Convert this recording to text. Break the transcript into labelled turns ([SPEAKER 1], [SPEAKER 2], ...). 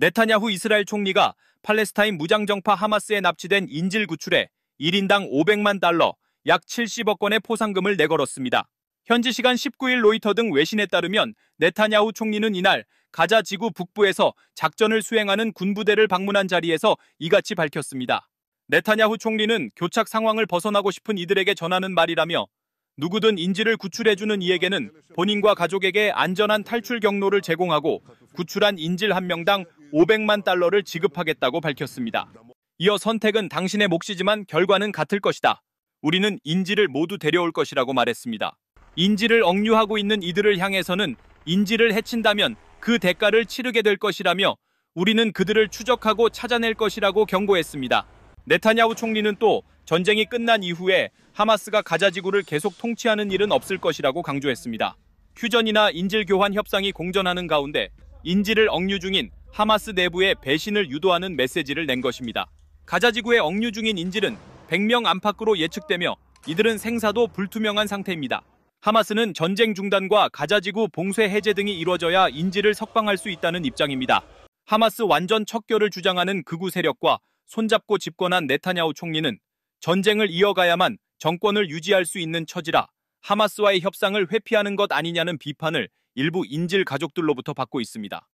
[SPEAKER 1] 네타냐후 이스라엘 총리가 팔레스타인 무장정파 하마스에 납치된 인질 구출에 1인당 500만 달러, 약 70억 원의 포상금을 내걸었습니다. 현지 시간 19일 로이터 등 외신에 따르면 네타냐후 총리는 이날 가자 지구 북부에서 작전을 수행하는 군부대를 방문한 자리에서 이같이 밝혔습니다. 네타냐후 총리는 교착 상황을 벗어나고 싶은 이들에게 전하는 말이라며 누구든 인질을 구출해주는 이에게는 본인과 가족에게 안전한 탈출 경로를 제공하고 구출한 인질 한 명당 500만 달러를 지급하겠다고 밝혔습니다. 이어 선택은 당신의 몫이지만 결과는 같을 것이다. 우리는 인지를 모두 데려올 것이라고 말했습니다. 인지를 억류하고 있는 이들을 향해서는 인지를 해친다면 그 대가를 치르게 될 것이라며 우리는 그들을 추적하고 찾아낼 것이라고 경고했습니다. 네타냐후 총리는 또 전쟁이 끝난 이후에 하마스가 가자지구를 계속 통치하는 일은 없을 것이라고 강조했습니다. 휴전이나 인질 교환 협상이 공전하는 가운데 인질을 억류 중인 하마스 내부에 배신을 유도하는 메시지를 낸 것입니다. 가자지구에 억류 중인 인질은 100명 안팎으로 예측되며 이들은 생사도 불투명한 상태입니다. 하마스는 전쟁 중단과 가자지구 봉쇄 해제 등이 이루어져야 인질을 석방할 수 있다는 입장입니다. 하마스 완전 척결을 주장하는 극우 세력과 손잡고 집권한 네타냐후 총리는 전쟁을 이어가야만 정권을 유지할 수 있는 처지라 하마스와의 협상을 회피하는 것 아니냐는 비판을 일부 인질 가족들로부터 받고 있습니다.